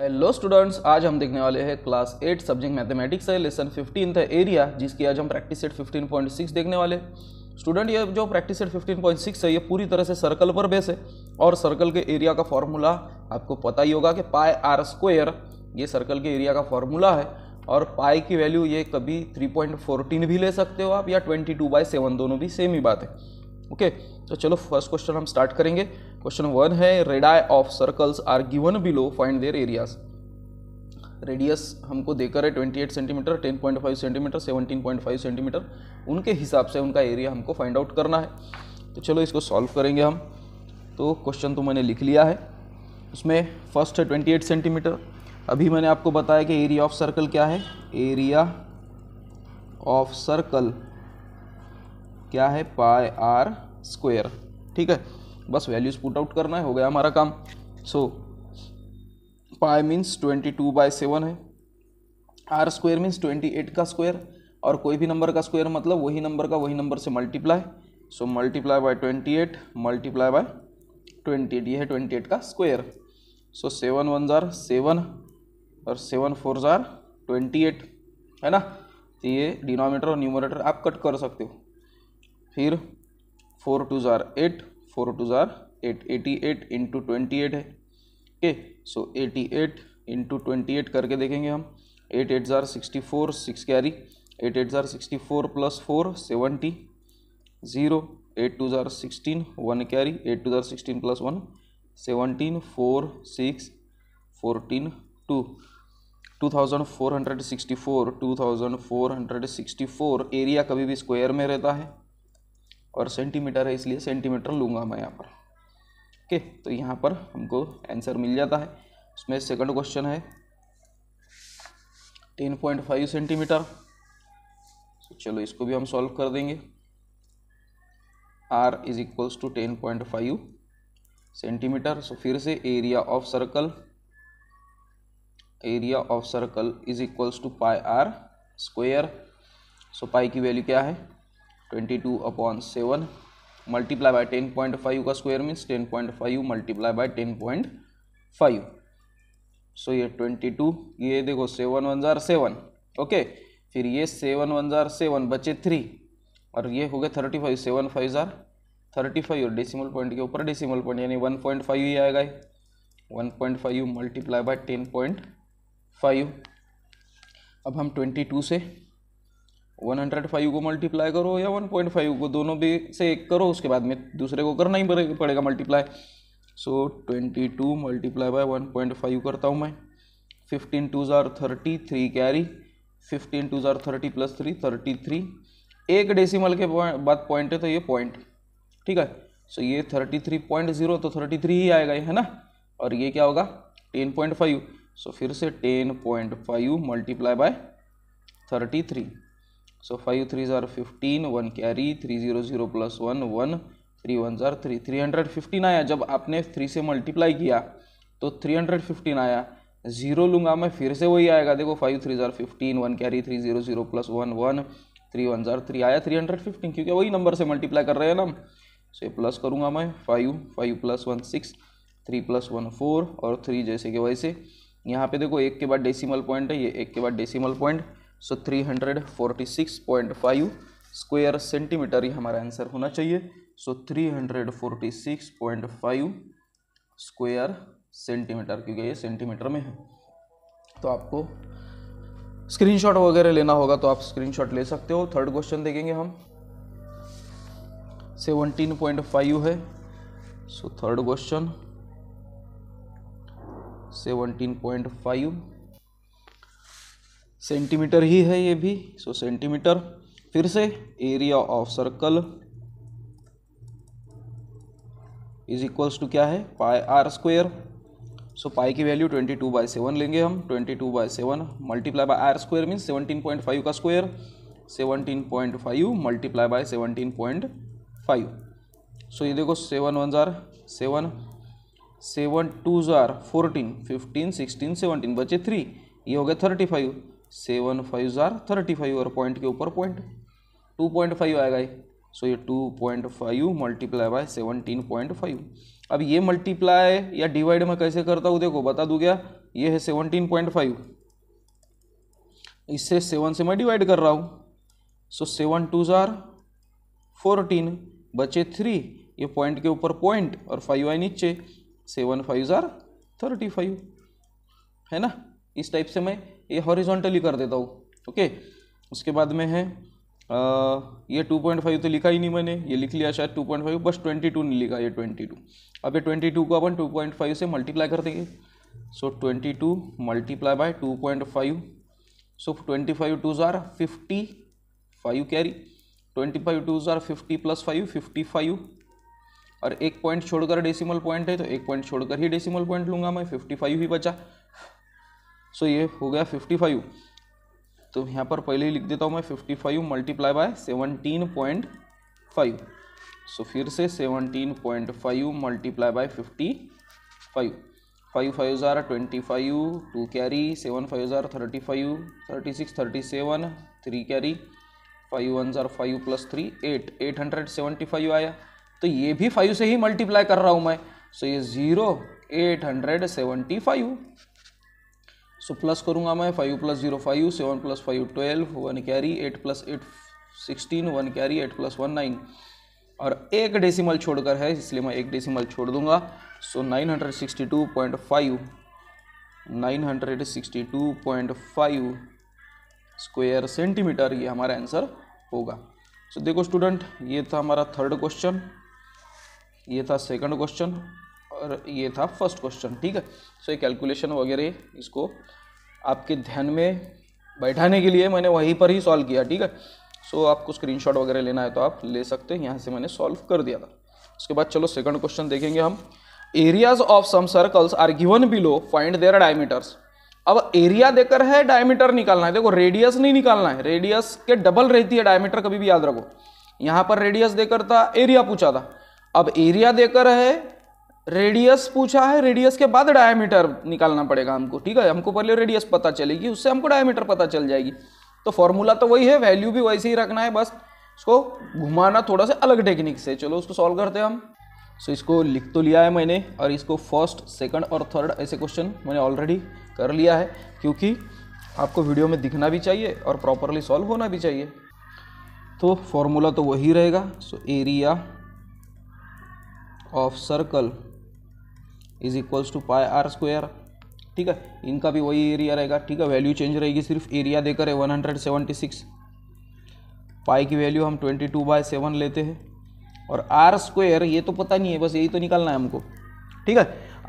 Hello uh, students आज हम देखने वाले हैं क्लास एट सब्जेक्ट मैथमेटिक्स है लेसन फिफ्टीन है एरिया जिसकी आज हम practice set fifteen point six देखने वाले स्टूडेंट ये जो practice set fifteen point six है ये पूरी तरह से सर्कल पर बेस है और सर्कल के एरिया का फॉर्मूला आपको पता ही होगा कि पाए आर स्क्वेयर ये सर्कल के एरिया का फॉर्मूला है और पाए की वैल्यू ये कभी थ्री पॉइंट फोर्टीन भी ले सकते हो आप या ट्वेंटी टू बाई सेवन दोनों भी सेम ही बात है ओके तो चलो फर्स्ट क्वेश्चन हम स्टार्ट करेंगे क्वेश्चन वन है radii of circles are given below find their areas radius हमको देकर है 28 सेंटीमीटर 10.5 सेंटीमीटर 17.5 सेंटीमीटर उनके हिसाब से उनका एरिया हमको फाइंड आउट करना है तो चलो इसको सॉल्व करेंगे हम तो क्वेश्चन तो मैंने लिख लिया है उसमें फर्स्ट है एट सेंटीमीटर अभी मैंने आपको बताया कि एरिया ऑफ सर्कल क्या है एरिया ऑफ सर्कल क्या है पाए आर स्क्वेयर ठीक है बस वैल्यूज पुट आउट करना है हो गया हमारा काम so pi means twenty two by seven है R square means twenty eight का स्क्वेयर और कोई भी नंबर का स्क्वायर मतलब वही नंबर का वही नंबर से multiply so multiply by twenty eight multiply by twenty eight ये है ट्वेंटी एट का स्क्वेयर सो सेवन वन ज़ार सेवन और सेवन फोर ज़ार ट्वेंटी एट है ना तो ये डिनोमीटर और न्यूमोरेटर आप कट कर सकते हो फिर फोर टू ज़ार एट फोर टू ज़ार eight eighty eight into twenty eight है okay so eighty eight into twenty eight करके देखेंगे हम एट एट ज़ार sixty four six carry eight eight ज़ार sixty four plus four seventy zero eight two ज़ार sixteen one carry eight two ज़ार sixteen plus one seventeen four six fourteen two two thousand four hundred sixty four two thousand four hundred sixty four area कभी भी square में रहता है और centimetre है इसलिए सेंटीमीटर लूँगा मैं यहाँ पर ओके तो यहाँ पर हमको आंसर मिल जाता है उसमें सेकंड क्वेश्चन है टेन पॉइंट फाइव सेंटीमीटर चलो इसको भी हम सॉल्व कर देंगे R is equals to ten point five centimetre so फिर से area of circle area of circle is equals to pi are square so pi की वैल्यू क्या है twenty two upon seven multiply by ten point five का square means ten point five multiply by ten point five so ये twenty to ये देखो seven one jar seven okay फिर ये seven one jar seven बचे three और ये हो गया थर्टी फाइव सेवन फाइव जार थर्टी फाइव और डेसीमल पॉइंट के ऊपर डेसीमल पॉइंट यानी वन पॉइंट फाइव ही आएगा one point five multiply by ten point five अब हम ट्वेंटी टू से वन हंड्रेड फाइव को मल्टीप्लाई करो या वन पॉइंट फाइव को दोनों भी से एक करो उसके बाद में दूसरे को करना ही पड़ेगा multiply so twenty two multiply by one point five करता हूँ मैं फिफ्टीन टू ज़ार thirty three carry fifteen two ज़ार thirty plus three thirty three एक डेसिमल के बाद पॉइंट है तो ये पॉइंट ठीक है सो ये थर्टी थ्री पॉइंट ज़ीरो तो थर्टी थ्री ही आएगा है ना और ये क्या होगा टेन पॉइंट फाइव सो फिर से ten point five multiply by thirty three so five three जार fifteen one carry three zero zero plus one one three one जार थ्री थ्री हंड्रेड फिफ्टीन आया जब आपने थ्री से मल्टीप्लाई किया तो थ्री हंड्रेड फिफ्टीन आया जीरो लूँगा मैं फिर से वही आएगा देखो फाइव थ्री ज़ार fifteen one carry three zero zero plus one one three one ज़ार थ्री आया थ्री हंड्रेड फिफ्टीन क्योंकि वही नंबर से मल्टीप्लाई कर रहे हैं ना सो ये प्लस करूँगा मैं five five plus one six three plus one four और थ्री जैसे कि वैसे यहाँ पे देखो एक के बाद डेसिमल पॉइंट है ये एक के बाद decimal point so three hundred forty six point five square centimetre ही हमारा आंसर होना चाहिए so three hundred forty six point five square centimetre क्योंकि ये सेंटीमीटर में है तो आपको स्क्रीनशॉट वगैरह लेना होगा तो आप स्क्रीनशॉट ले सकते हो थर्ड क्वेश्चन देखेंगे हम सेवनटीन पॉइंट फाइव है so third question seventeen point five centimetre ही है ये भी सो सेंटीमीटर फिर से area of circle is equals to क्या है pi are square so pi की value twenty two by seven लेंगे हम twenty two by seven multiply by r square mean seventeen point five का square seventeen point five multiply by seventeen point five so ये देखो seven one jar seven seven two jar fourteen fifteen sixteen seventeen बचे three ये हो गया thirty five seven five are thirty five और point के ऊपर पॉइंट टू पॉइंट फाइव आएगा ये सो ये two point five multiply by seventeen point five अब ये मल्टीप्लाई या डिवाइड मैं कैसे करता हूँ देखो बता दूँ क्या ये है सेवनटीन पॉइंट फाइव इससे सेवन से मैं डिवाइड कर रहा हूँ सो सेवन टू ज़ार फोरटीन बचे थ्री ये पॉइंट के ऊपर पॉइंट और फाइव आए नीचे seven five are thirty five है ना इस टाइप से मैं ये हॉरिजॉन्टली कर देता हूँ ओके उसके बाद में है आ, ये 2.5 तो लिखा ही नहीं मैंने ये लिख लिया शायद 2.5 बस 22 नहीं लिखा ये 22 अब ये 22 को अपन 2.5 से मल्टीप्लाई कर देंगे so twenty two multiply by two point five so twenty five two are fifty five carry twenty five two are fifty plus five fifty five और एक पॉइंट छोड़कर डेसिमल पॉइंट है तो एक पॉइंट छोड़कर ही डेसिमल पॉइंट लूंगा मैं fifty five ही बचा सो ये हो गया फिफ्टी फाइव तो यहाँ पर पहले ही लिख देता हूँ मैं fifty five multiply by seventeen point five so फिर से seventeen point five multiply by fifty five five five are twenty five two carry seven five are thirty five thirty six thirty seven three carry five one are five plus three eight eight hundred seventy five आया तो ये भी five से ही multiply कर रहा हूँ मैं सो so ये zero eight hundred seventy five so plus करूँगा मैं five plus zero five seven plus five twelve one carry eight plus eight sixteen one carry eight plus one nine और एक डेसिमल छोड़कर है इसलिए मैं एक डेसिमल छोड़ दूंगा so nine hundred sixty two point five nine hundred sixty two point five square centimetre ये हमारा आंसर होगा सो so, देखो स्टूडेंट ये था हमारा थर्ड क्वेश्चन ये था सेकंड क्वेश्चन और ये था फर्स्ट क्वेश्चन ठीक है सो ये कैलकुलेशन वगैरह इसको आपके ध्यान में बैठाने के लिए मैंने वहीं पर ही सॉल्व किया ठीक है सो आपको स्क्रीनशॉट वगैरह लेना है तो आप ले सकते हैं यहाँ से मैंने सॉल्व कर दिया था उसके बाद चलो सेकंड क्वेश्चन देखेंगे हम areas of some circles are given below find their diameters अब एरिया देकर है डायमीटर निकालना है देखो रेडियस नहीं निकालना है रेडियस के डबल रहती है डायमीटर कभी भी याद रखो यहाँ पर रेडियस देकर था एरिया पूछा था अब एरिया देकर है रेडियस पूछा है रेडियस के बाद डायमीटर निकालना पड़ेगा हमको ठीक है हमको पहले रेडियस पता चलेगी उससे हमको डायमीटर पता चल जाएगी तो फॉर्मूला तो वही है वैल्यू भी वैसे ही रखना है बस उसको घुमाना थोड़ा सा अलग टेक्निक से चलो उसको सॉल्व करते हैं हम सो so, इसको लिख तो लिया है मैंने और इसको फर्स्ट सेकंड और थर्ड ऐसे क्वेश्चन मैंने ऑलरेडी कर लिया है क्योंकि आपको वीडियो में दिखना भी चाहिए और प्रॉपरली सॉल्व होना भी चाहिए तो फॉर्मूला तो वही रहेगा so area of circle is equals to pi r square ठीक है इनका भी वही एरिया रहेगा ठीक है वैल्यू चेंज रहेगी सिर्फ एरिया देकर है one hundred seventy six pi की वैल्यू हम ट्वेंटी टू बाय सेवन लेते हैं और आर स्क्वेयर ये तो पता नहीं है बस यही तो निकालना है हमको ठीक है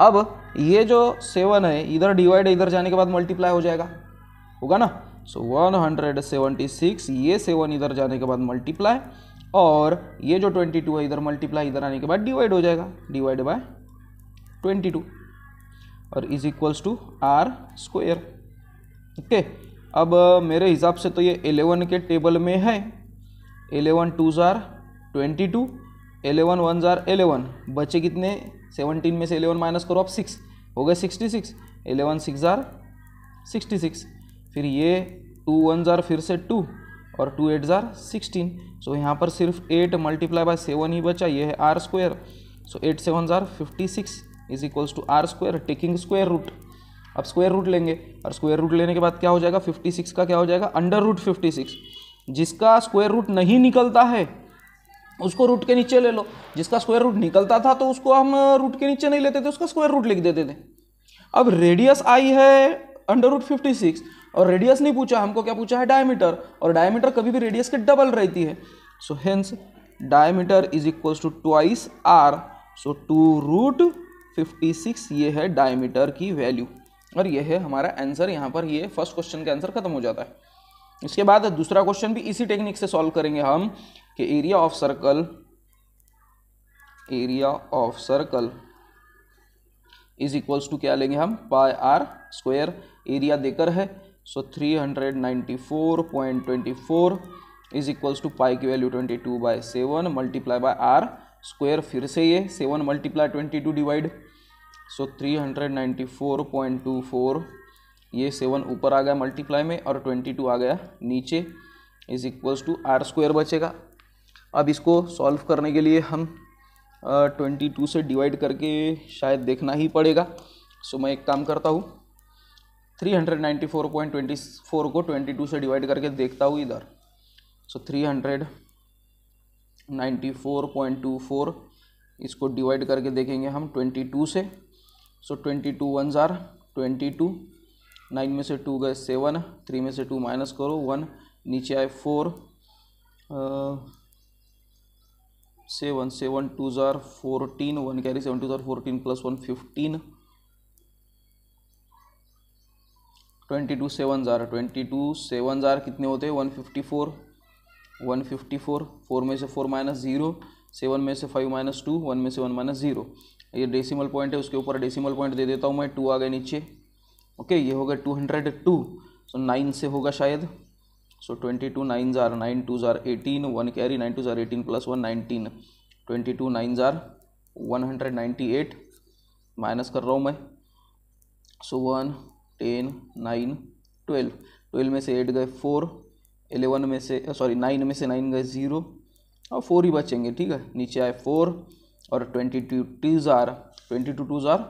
अब ये जो सेवन है इधर डिवाइड इधर जाने के बाद मल्टीप्लाई हो जाएगा होगा ना so one hundred seventy six ये सेवन इधर जाने के बाद मल्टीप्लाई और ये जो ट्वेंटी टू है इधर मल्टीप्लाई इधर आने के बाद डिवाइड हो जाएगा डिवाइड बाय ट्वेंटी टू और is equals to are square okay अब मेरे हिसाब से तो ये एलेवन के टेबल में है eleven two are twenty two eleven one are eleven बचे कितने सेवनटीन में से एलेवन माइनस करो आप सिक्स हो गए sixty six eleven six are sixty six फिर ये टू वन ज़ार फिर से टू और two eight are sixteen so यहाँ पर सिर्फ एट मल्टीप्लाई बाय सेवन ही बचा ये है r square so eight seven are fifty six is equals to r square taking square root अब स्क्वायर रूट लेंगे और स्क्वायर रूट लेने के बाद क्या हो जाएगा 56 का क्या हो जाएगा अंडर रूट 56 जिसका स्क्वायर रूट नहीं निकलता है उसको रूट के नीचे ले लो जिसका स्क्वायर रूट निकलता था तो उसको हम रूट के नीचे नहीं लेते थे उसका स्क्वायर रूट लिख देते थे अब रेडियस आई है अंडर रूट फिफ्टी सिक्स और रेडियस नहीं पूछा हमको क्या पूछा है डायमीटर और डायमीटर कभी भी रेडियस के डबल रहती है so hence diameter is equals to twice r so two root 56 ये है डायमीटर की वैल्यू और यह है हमारा आंसर यहाँ पर ये फर्स्ट क्वेश्चन का आंसर खत्म हो जाता है इसके बाद दूसरा क्वेश्चन भी इसी टेक्निक से सॉल्व करेंगे हम कि area of circle area of circle is equals to क्या लेंगे हम पाई आर स्क्वायर एरिया देकर है so three hundred ninety four point twenty four is equals to pi की value twenty two by seven multiply by r square फिर से ये seven multiply twenty two divide so three hundred ninety four point two four ये seven ऊपर आ गया multiply में और ट्वेंटी टू आ गया नीचे is equals to r square बचेगा अब इसको सॉल्व करने के लिए हम ट्वेंटी टू से डिवाइड करके शायद देखना ही पड़ेगा सो मैं एक काम करता हूँ three hundred ninety four point twenty four को ट्वेंटी टू से डिवाइड करके देखता हूँ इधर सो थ्री हंड्रेड 94.24 इसको डिवाइड करके देखेंगे हम 22 से सो ट्वेंटी टू वन ज़ार ट्वेंटी टू नाइन में से टू गए सेवन थ्री में से टू माइनस करो वन नीचे आए four seven seven two tsar fourteen one carry seven two tsar fourteen plus one fifteen twenty two seven are twenty two seven are कितने होते हैं one fifty four one fifty four four में से four minus zero seven में से five minus two one में से one minus zero ये डेसिमल पॉइंट है उसके ऊपर डेसिमल पॉइंट दे देता हूँ मैं टू आ गए नीचे ओके ये हो गया two hundred two so nine से होगा शायद so twenty two nine are nine two are eighteen one carry nine two are eighteen plus one nineteen twenty two nine are one hundred ninety eight minus कर रहा हूँ मैं so one ten nine twelve twelve में से eight गए four eleven में से sorry nine में से नाइन गए ज़ीरो और फोर ही बचेंगे ठीक है नीचे आए फोर और twenty two twos are twenty two twos are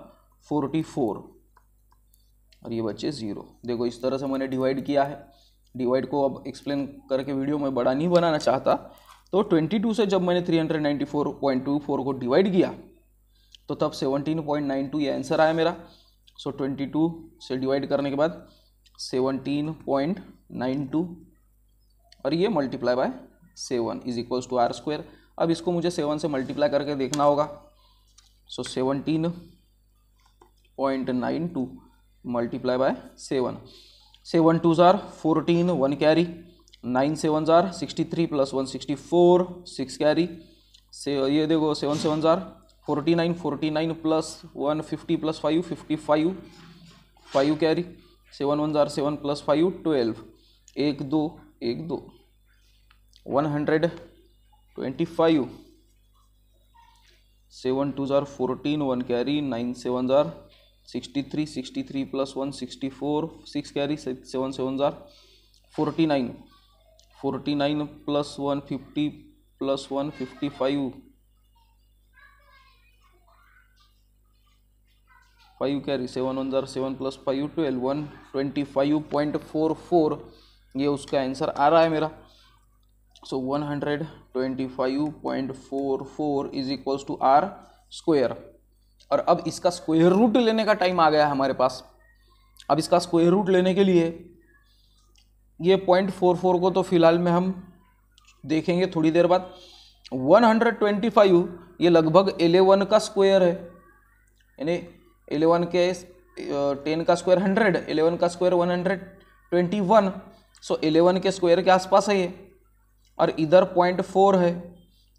forty four और ये बचे ज़ीरो देखो इस तरह से मैंने डिवाइड किया है डिवाइड को अब एक्सप्लेन करके वीडियो में बड़ा नहीं बनाना चाहता तो 22 से जब मैंने 394.24 को डिवाइड किया तो तब 17.92 ये आंसर आया मेरा सो so 22 से डिवाइड करने के बाद 17.92 और ये multiply by seven is equals to are square अब इसको मुझे सेवन से मल्टीप्लाई करके देखना होगा so seventeen point nine two multiply by seven seven two tsar fourteen one carry nine seven are sixty three plus one sixty four six carry से ये देखो seven seven are forty nine forty nine plus one fifty plus five fifty five five carry seven one tsar seven plus five twelve एक दो एक दो one hundred twenty five seven two are fourteen one carry nine seven are sixty three sixty three plus one sixty four six carry seven seven are forty nine forty nine plus one fifty plus one fifty five five carry seven one tsar seven plus five twelve one twenty five point four four ये उसका answer आ रहा है मेरा so one hundred twenty five point four four is equals to are square और अब इसका square root लेने का टाइम आ गया है हमारे पास अब इसका स्क्वेयर रूट लेने के लिए ये पॉइंट फोर फोर को तो फिलहाल में हम देखेंगे थोड़ी देर बाद वन हंड्रेड ट्वेंटी फाइव ये लगभग एलेवन का स्क्वेयर है यानी एलेवन के टेन का स्क्वायर हंड्रेड एलेवन का square one hundred twenty one so 11 के स्क्वायर के आसपास है ये और इधर पॉइंट फोर है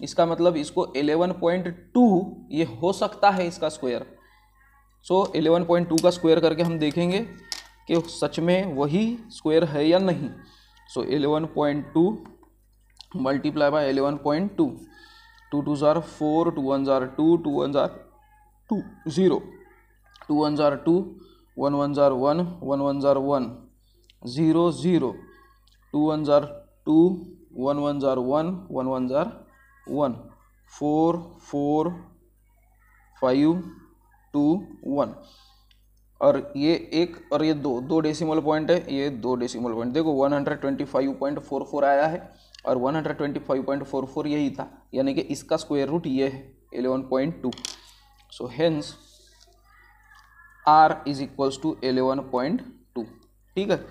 इसका मतलब इसको एलेवन पॉइंट टू ये हो सकता है इसका square so eleven point two का स्क्वायर करके हम देखेंगे कि सच में वही स्क्वायर है या नहीं so eleven point two multiply by eleven point two two two tsar four two one tsar two two one tsar two zero two one tsar two one one are one one one are one zero zero two one tsar two one one are one one one are one four four five two one और ये एक और ये दो दो decimal point है ये दो डेसिमल पॉइंट देखो one hundred twenty five point four four आया है और one hundred twenty five point four four यही था यानी कि इसका स्क्वायर रूट ये है eleven point two so hence r is equals to eleven point two ठीक है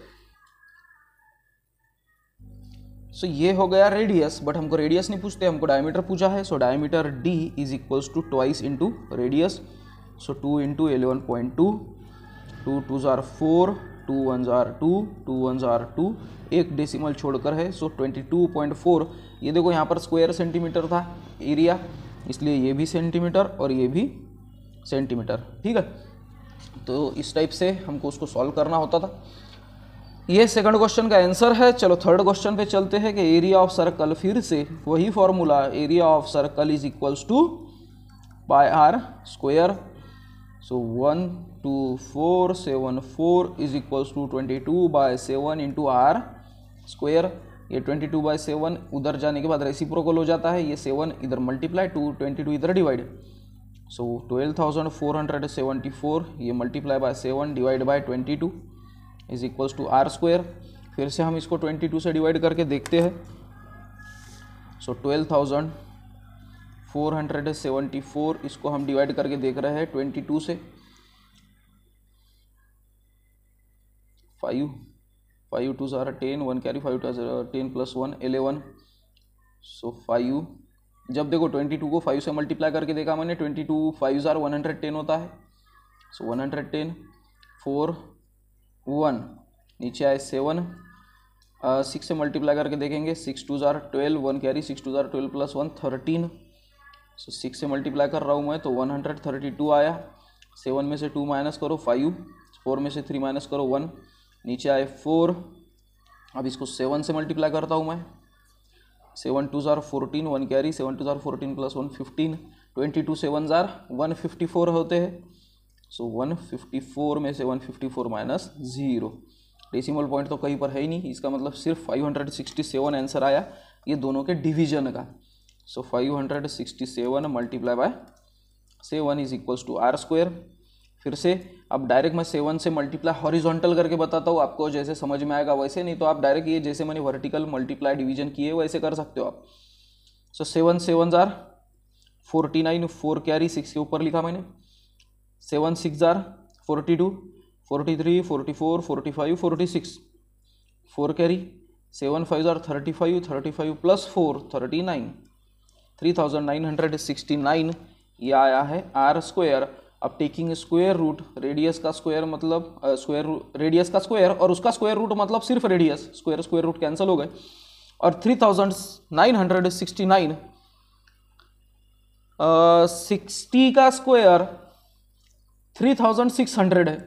सो so, ये हो गया रेडियस बट हमको रेडियस नहीं पूछते हमको डायमीटर पूछा है so diameter d is equals to twice into radius so two into eleven point two two two tsar four two one tsar two two one tsar two एक decimal छोड़कर है so twenty two point four ये देखो यहाँ पर square centimetre था area इसलिए ये भी सेंटीमीटर और ये भी सेंटीमीटर ठीक है तो इस टाइप से हमको उसको सॉल्व करना होता था ये सेकंड क्वेश्चन का आंसर है चलो थर्ड क्वेश्चन पे चलते हैं कि एरिया ऑफ सर्कल फिर से वही formula area of circle is equals to pi are square so one two four seven four is equals to twenty two by seven into r square ये twenty two by seven उधर जाने के बाद रेसी प्रोकल हो जाता है ये सेवन इधर मल्टीप्लाई टू ट्वेंटी टू इधर divide so twelve thousand four hundred seventy four ये multiply by seven divide by twenty two is equals to are square फिर से हम इसको ट्वेंटी टू से डिवाइड करके देखते हैं so twelve thousand four hundred seventy four इसको हम डिवाइड करके देख रहे हैं ट्वेंटी टू से five five two are ten one carry five two ten plus one eleven so five जब देखो ट्वेंटी टू को फाइव से मल्टीप्लाई करके देखा मैंने twenty two five are one hundred ten होता है so one hundred ten four one नीचे आए सेवन सिक्स से मल्टीप्लाई करके देखेंगे six two are twelve one carry six two are twelve plus one thirteen so six से multiply कर रहा हूँ मैं तो वन हंड्रेड थर्टी टू आया सेवन में से टू माइनस करो फाइव फोर में से थ्री माइनस करो वन नीचे आए फोर अब इसको सेवन से मल्टीप्लाई करता हूँ मैं seven two are fourteen one carry seven two are fourteen plus one fifteen twenty two seven are one fifty four होते हैं सो वन फिफ्टी फोर में से one fifty four minus zero decimal point तो कहीं पर है ही नहीं इसका मतलब सिर्फ five hundred sixty seven answer आया ये दोनों के डिवीजन का so five hundred sixty seven multiply by seven is equals to are square फिर से अब डायरेक्ट मैं सेवन से मल्टीप्लाई हॉरिजॉन्टल करके बताता हूँ आपको जैसे समझ में आएगा वैसे नहीं तो आप डायरेक्ट ये जैसे मैंने वर्टिकल मल्टीप्लाई डिवीजन किए वैसे कर सकते हो आप so seven seven are forty nine four carry six के ऊपर लिखा मैंने seven six are forty two forty three forty four forty five forty six four carry seven five are thirty five thirty five plus four thirty nine three thousand nine hundred sixty nine ये आया है R square अब taking square root radius का square मतलब square radius का square और उसका square root मतलब सिर्फ radius square square root cancel हो गए और three thousand nine hundred sixty nine sixty का square three thousand six hundred है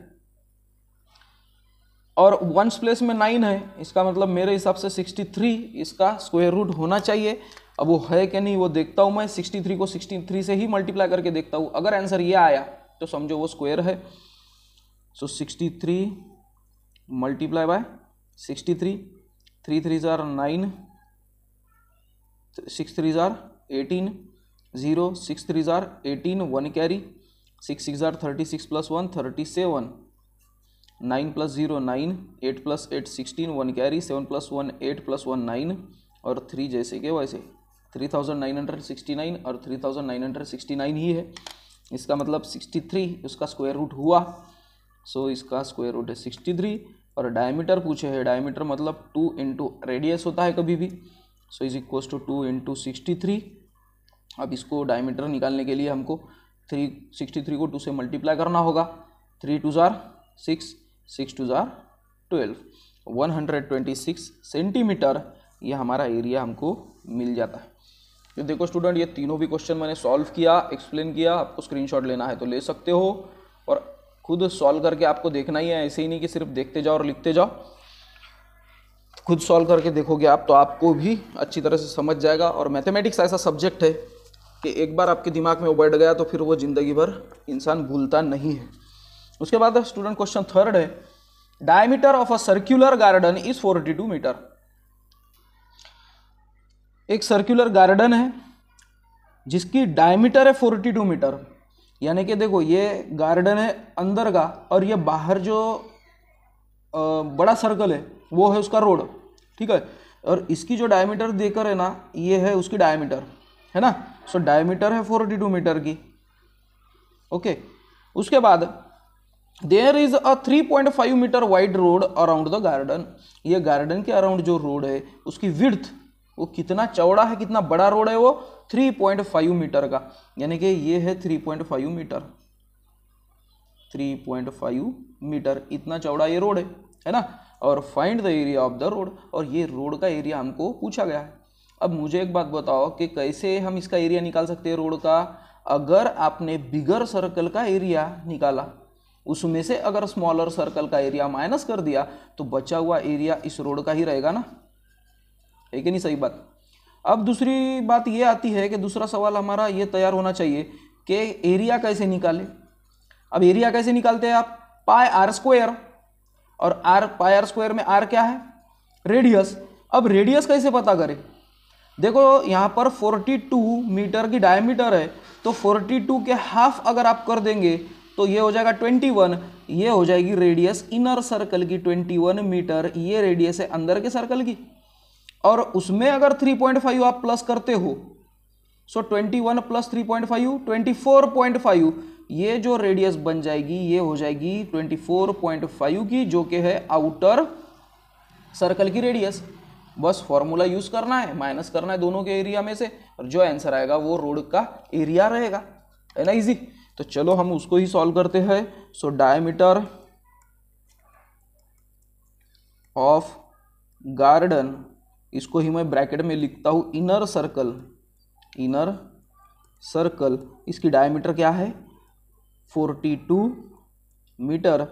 और वंस प्लेस में नाइन है इसका मतलब मेरे हिसाब से सिक्सटी थ्री इसका स्क्वायर रूट होना चाहिए अब वो है कि नहीं वो देखता हूँ मैं सिक्सटी थ्री को सिक्सटी थ्री से ही मल्टीप्लाई करके देखता हूँ अगर आंसर ये आया तो समझो वो स्क्वायर है so sixty three multiply by sixty three three three are nine six three are eighteen zero six three are eighteen one carry six six are thirty six plus one thirty seven nine plus zero nine eight plus eight sixteen one carry seven plus one eight plus one nine और three जैसे के वैसे three thousand nine hundred sixty nine और three thousand nine hundred sixty nine ही है इसका मतलब sixty three उसका square root हुआ सो so, इसका स्क्वायर रूट है सिक्सटी थ्री और डायमीटर पूछे है डायमीटर मतलब टू इंटू रेडियस होता है कभी भी so is equals to two into sixty three अब इसको डायमीटर निकालने के लिए हमको थ्री सिक्सटी थ्री को टू से मल्टीप्लाई करना होगा three two are six six two are twelve one hundred twenty six centimetre ये हमारा एरिया हमको मिल जाता है तो देखो स्टूडेंट ये तीनों भी क्वेश्चन मैंने सॉल्व किया एक्सप्लेन किया आपको स्क्रीनशॉट लेना है तो ले सकते हो और खुद सॉल्व करके आपको देखना ही है ऐसे ही नहीं कि सिर्फ देखते जाओ और लिखते जाओ खुद सॉल्व करके देखोगे आप तो आपको भी अच्छी तरह से समझ जाएगा और मैथमेटिक्स ऐसा सब्जेक्ट है कि एक बार आपके दिमाग में वो बैठ गया तो फिर वो ज़िंदगी भर इंसान भूलता नहीं है उसके बाद स्टूडेंट क्वेश्चन थर्ड है diameter of a circular garden is 42 metre एक सर्क्यूलर गार्डन है जिसकी डायमीटर है 42 मीटर यानी कि देखो ये गार्डन है अंदर का और ये बाहर जो बड़ा सर्कल है वो है उसका रोड ठीक है और इसकी जो डायमीटर देकर है ना ये है उसकी डायमीटर है ना सो डायमीटर है फोर्टी टू मीटर की ओके okay. उसके बाद there is a three point five metre wide road around the garden ये गार्डन के अराउंड जो रोड है उसकी विर्थ वो कितना चौड़ा है कितना बड़ा रोड है वो थ्री पॉइंट फाइव मीटर का यानी कि ये है three point five metre three point five metre इतना चौड़ा ये रोड है है ना और find the area of the road और ये रोड का एरिया हमको पूछा गया है अब मुझे एक बात बताओ कि कैसे हम इसका एरिया निकाल सकते हैं रोड का अगर आपने बिगर सर्कल का एरिया निकाला उसमें से अगर स्मॉलर सर्कल का एरिया माइनस कर दिया तो बचा हुआ एरिया इस रोड का ही रहेगा ना है कि नहीं सही बात अब दूसरी बात ये आती है कि दूसरा सवाल हमारा ये तैयार होना चाहिए कि एरिया कैसे निकाले अब एरिया कैसे निकालते हैं आप पाए आर स्क्वायर और आर पाए आर स्क्वायर में आर क्या है रेडियस अब रेडियस कैसे पता करें देखो यहाँ पर 42 मीटर की डायमीटर है तो 42 के हाफ अगर आप कर देंगे तो ये हो जाएगा 21 ये हो जाएगी रेडियस इनर सर्कल की 21 मीटर ये रेडियस है अंदर के सर्कल की और उसमें अगर 3.5 आप प्लस करते हो सो so 21 प्लस 3.5 24.5 ये जो रेडियस बन जाएगी ये हो जाएगी 24.5 की जो कि है आउटर सर्कल की रेडियस बस फॉर्मूला यूज करना है माइनस करना है दोनों के एरिया में से और जो आंसर आएगा वो रोड का एरिया रहेगा है ना इजी तो चलो हम उसको ही सॉल्व करते हैं सो डायमीटर ऑफ गार्डन इसको ही मैं ब्रैकेट में लिखता हूं इनर सर्कल इनर सर्कल इसकी डायमीटर क्या है 42 मीटर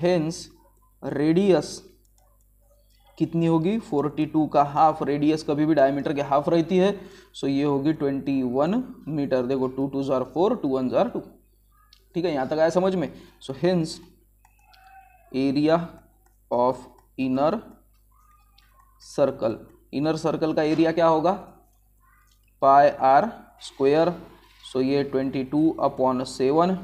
हेंस रेडियस कितनी होगी 42 का हाफ रेडियस कभी भी डायमीटर के हाफ रहती है सो ये होगी 21 मीटर देखो टू टू ज़ार फोर टू वन ज़ार टू ठीक है यहाँ तक आया समझ में so hence area of inner circle inner circle का एरिया क्या होगा पाई आर स्क्वेयर सो ये twenty two upon seven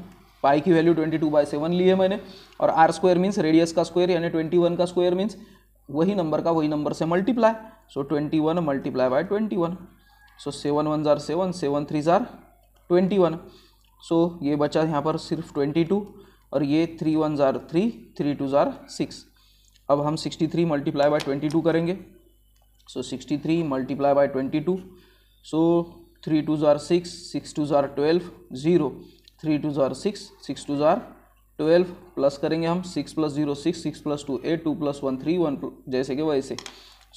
pi की value twenty two by seven ली है मैंने और आर स्क्वायर मीन्स रेडियस का स्क्वायर यानी ट्वेंटी वन का स्क्वायर मीन्स वही नंबर का वही नंबर से multiply so twenty one multiply by twenty one so seven one tsar seven seven three are twenty one so ये बचा यहाँ पर सिर्फ ट्वेंटी टू और ये three one tsar three three two are six अब हम sixty three multiply by twenty two करेंगे so sixty three multiply by twenty two so three two are six six two are twelve zero three two are six six two are twelve plus करेंगे हम six plus zero six six plus two eight two plus one three one जैसे कि वैसे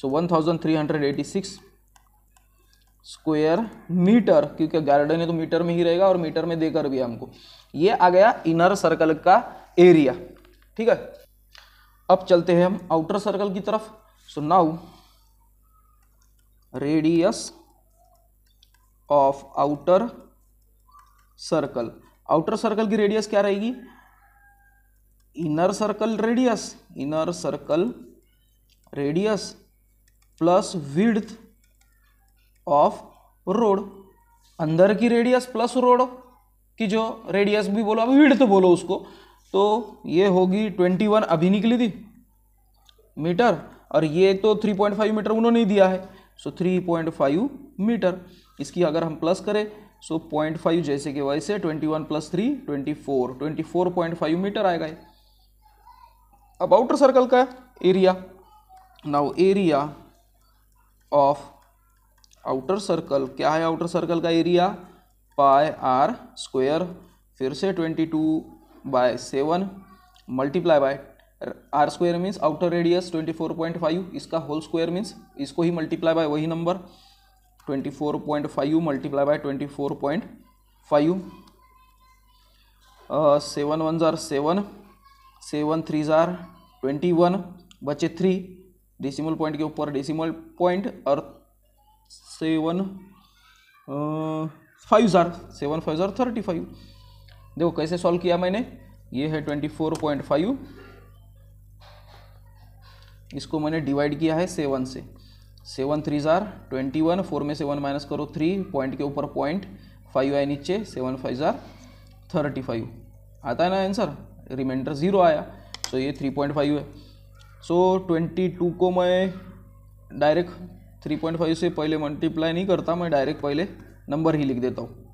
so one thousand three hundred eighty six square metre क्योंकि garden है तो metre में ही रहेगा और मीटर में देकर भी हमको ये आ गया इनर सर्कल का एरिया ठीक है अब चलते हैं हम आउटर सर्कल की तरफ so now radius of outer circle outer circle की रेडियस क्या रहेगी inner circle radius inner circle radius plus width of road अंदर की रेडियस प्लस रोड की जो रेडियस भी बोलो अब विड्थ बोलो उसको तो ये होगी ट्वेंटी वन अभी निकली थी मीटर और ये तो थ्री पॉइंट फाइव मीटर उन्होंने ही दिया है so three point five metre इसकी अगर हम प्लस करें सो पॉइंट फाइव जैसे कि वैसे twenty one plus three twenty four twenty four point five metre आएगा ये अब आउटर सर्कल का area now area of outer circle क्या है आउटर सर्कल का एरिया पाए आर स्क्वेयर फिर से twenty two by seven multiply by R square means outer radius twenty four point five इसका होल स्क्वायर मीन्स इसको ही multiply by वही number twenty four point five multiply by twenty four point five seven one tsar seven seven three are twenty one बचे three decimal point के ऊपर decimal point और seven five are seven five are thirty five देखो कैसे solve किया मैंने ये है ट्वेंटी फोर पॉइंट फाइव इसको मैंने डिवाइड किया है सेवन से seven three are twenty one four में सेवन माइनस करो थ्री पॉइंट के ऊपर पॉइंट फाइव आए नीचे seven five are thirty five आता है ना आंसर रिमाइंडर ज़ीरो आया सो ये थ्री पॉइंट फाइव है सो ट्वेंटी टू को मैं डायरेक्ट थ्री पॉइंट फाइव से पहले मल्टीप्लाई नहीं करता मैं डायरेक्ट पहले नंबर ही लिख देता हूँ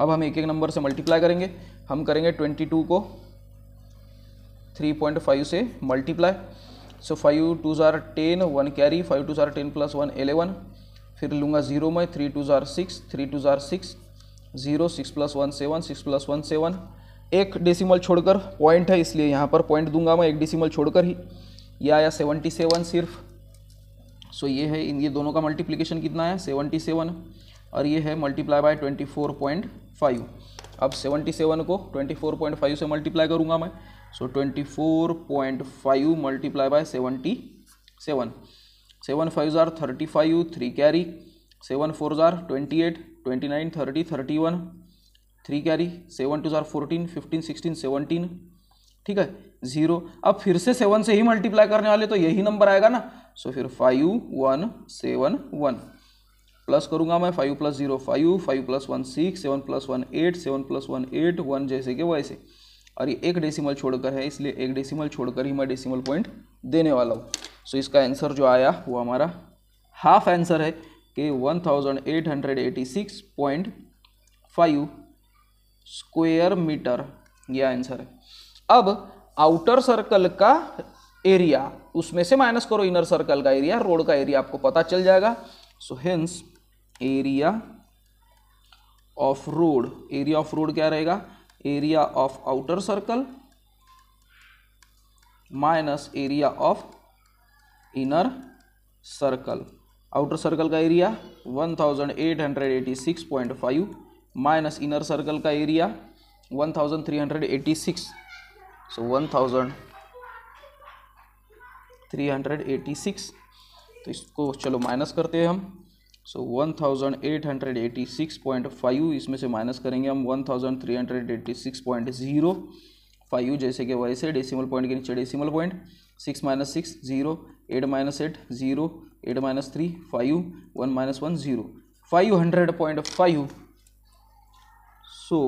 अब हम एक एक नंबर से मल्टीप्लाई करेंगे हम करेंगे ट्वेंटी टू को थ्री पॉइंट फाइव से multiply so five two are ten one carry five two are ten plus one eleven फिर लूँगा जीरो में three two are six three two are six zero six plus one seven six plus one seven एक decimal छोड़कर point है इसलिए यहाँ पर point दूंगा मैं एक डेसिमल छोड़कर ही ये आया सेवेंटी सेवन सिर्फ सो ये है इन ये दोनों का मल्टीप्लिकेशन कितना है सेवनटी सेवन और ये है multiply by twenty four point five अब सेवनटी सेवन को ट्वेंटी फोर पॉइंट फाइव से मल्टीप्लाई करूँगा मैं so twenty four point five multiply by seventy seven seven five are thirty five three carry seven four tsar twenty eight twenty nine thirty thirty one three carry seven two are fourteen fifteen sixteen seventeen ठीक है zero अब फिर से seven से ही multiply करने वाले तो यही नंबर आएगा ना सो फिर five one seven one plus करूंगा मैं five plus zero five five plus one six seven plus one eight seven plus one eight one जैसे कि वैसे और ये एक डेसिमल छोड़कर है इसलिए एक डेसिमल छोड़कर ही मैं डेसिमल पॉइंट देने वाला हूँ सो so, इसका आंसर जो आया वो हमारा हाफ आंसर है कि one thousand eight hundred eighty six point five square metre ये आंसर है अब आउटर सर्कल का एरिया उसमें से माइनस करो इनर सर्कल का एरिया रोड का एरिया आपको पता चल जाएगा so hence area of road area of road क्या रहेगा area of outer circle minus area of inner circle outer circle का एरिया 1886.5 माइनस इनर सर्कल का एरिया 1386 सो 1386 तो इसको चलो माइनस करते हैं हम सो so, 1886.5 इसमें से माइनस करेंगे हम 1386.0 फाइव जैसे कि वैसे डेसिमल पॉइंट के नीचे decimal point six minus six zero eight minus eight zero eight minus three five one minus one zero five hundred point five so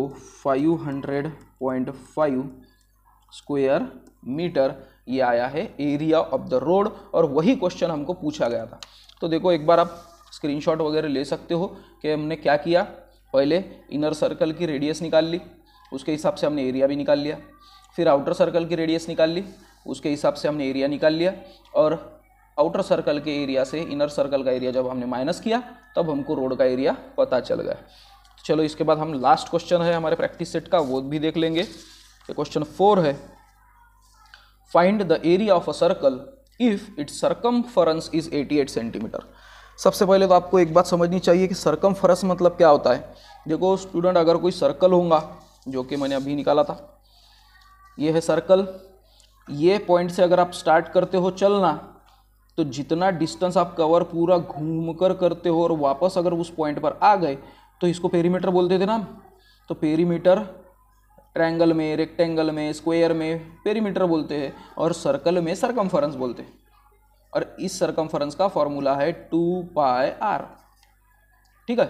five hundred point five square metre ये आया है area of the road और वही question हमको पूछा गया था तो देखो एक बार आप स्क्रीनशॉट वगैरह ले सकते हो कि हमने क्या किया पहले इनर सर्कल की रेडियस निकाल ली उसके हिसाब से हमने एरिया भी निकाल लिया फिर आउटर सर्कल की रेडियस निकाल ली उसके हिसाब से हमने एरिया निकाल लिया और आउटर सर्कल के एरिया से इनर सर्कल का एरिया जब हमने माइनस किया तब हमको रोड का एरिया पता चल गया चलो इसके बाद हम लास्ट क्वेश्चन है हमारे प्रैक्टिस सेट का वो भी देख लेंगे ये क्वेश्चन फोर है find the area of a circle if its circum is 88 centimetre सबसे पहले तो आपको एक बात समझनी चाहिए कि सर्कम मतलब क्या होता है देखो स्टूडेंट अगर कोई सर्कल होगा जो कि मैंने अभी निकाला था ये है सर्कल ये पॉइंट से अगर आप स्टार्ट करते हो चलना तो जितना डिस्टेंस आप कवर पूरा घूम कर करते हो और वापस अगर उस पॉइंट पर आ गए तो इसको पेरीमीटर बोलते थे ना तो पेरीमीटर ट्रैंगल में रेक्टेंगल में स्क्वायर में पेरीमीटर बोलते हैं और सर्कल में सरकमफरेंस बोलते हैं और इस सरकमफरेंस का फॉर्मूला है टू पाए आर ठीक है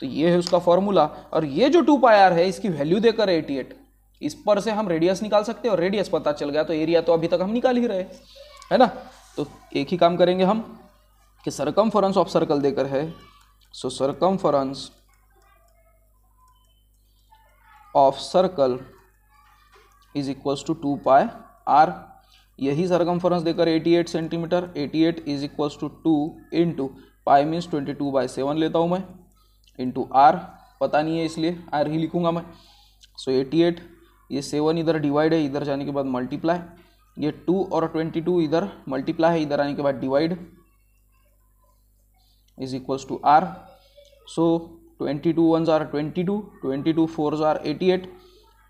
तो ये है उसका फॉर्मूला और ये जो टू पाए आर है इसकी वैल्यू देकर एटी एट इस पर से हम रेडियस निकाल सकते हैं और रेडियस पता चल गया तो एरिया तो अभी तक हम निकाल ही रहे है ना तो एक ही काम करेंगे हम कि सरकम ऑफ सर्कल देकर है सो circumference of circle is equals to two pi R यही सरकमफरेंस देकर 88 centimetre 88 eight is equals to two into pi means twenty two by seven लेता हूँ मैं इंटू आर पता नहीं है इसलिए आर ही लिखूंगा मैं सो so, 88 ये सेवन इधर डिवाइड है इधर जाने के बाद मल्टीप्लाई ये टू और ट्वेंटी टू इधर मल्टीप्लाई है इधर आने के बाद divide is equals to r so twenty two one tsar twenty two twenty two four ज़ार एटी एट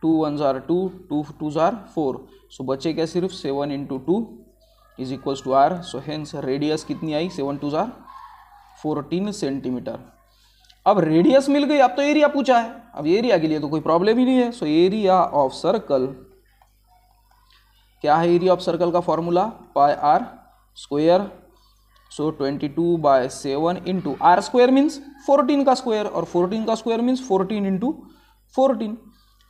टू वन ज़ार टू टू टू ज़ार फोर सो बचे क्या सिर्फ seven into two is equals to r so hence radius कितनी आई seven two ज़ार fourteen centimeter अब radius मिल गई अब तो एरिया पूछा है अब एरिया के लिए तो कोई प्रॉब्लम ही नहीं है सो एरिया ऑफ सर्कल क्या है एरिया ऑफ सर्कल का formula pi are square so twenty two by seven into r square means fourteen का स्क्वायर और फोर्टीन का square means fourteen into fourteen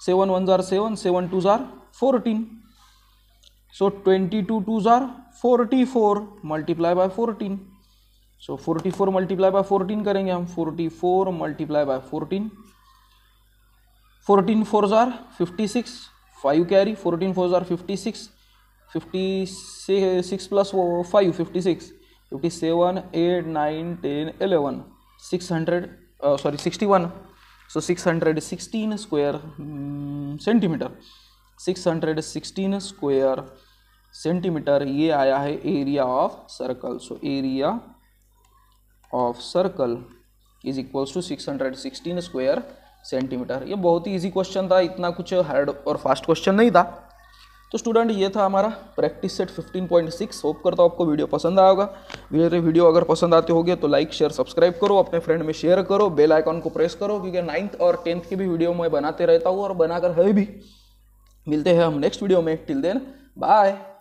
seven one jar seven seven two jar fourteen so twenty two two जार forty four multiply by fourteen so forty four multiply by fourteen करेंगे हम forty four multiply by fourteen fourteen four जार fifty six five carry fourteen four जार fifty six fifty six plus five fifty six fifty seven eight nine ten eleven six hundred sorry sixty one so six hundred sixteen square hmm, centimeter six hundred sixteen square centimetre ये आया है area of circle so area of circle is equals to six hundred sixteen square centimetre ये बहुत ही easy question था इतना कुछ hard और fast question नहीं था तो स्टूडेंट ये था हमारा प्रैक्टिस सेट 15.6 होप करता हूँ आपको वीडियो पसंद आएगा मेरे वीडियो अगर पसंद आते होगे तो लाइक शेयर सब्सक्राइब करो अपने फ्रेंड में शेयर करो बेल आइकॉन को प्रेस करो क्योंकि नाइन्थ और टेंथ की भी वीडियो मैं बनाते रहता हूँ और बनाकर है भी मिलते हैं हम नेक्स्ट वीडियो में टिल देन बाय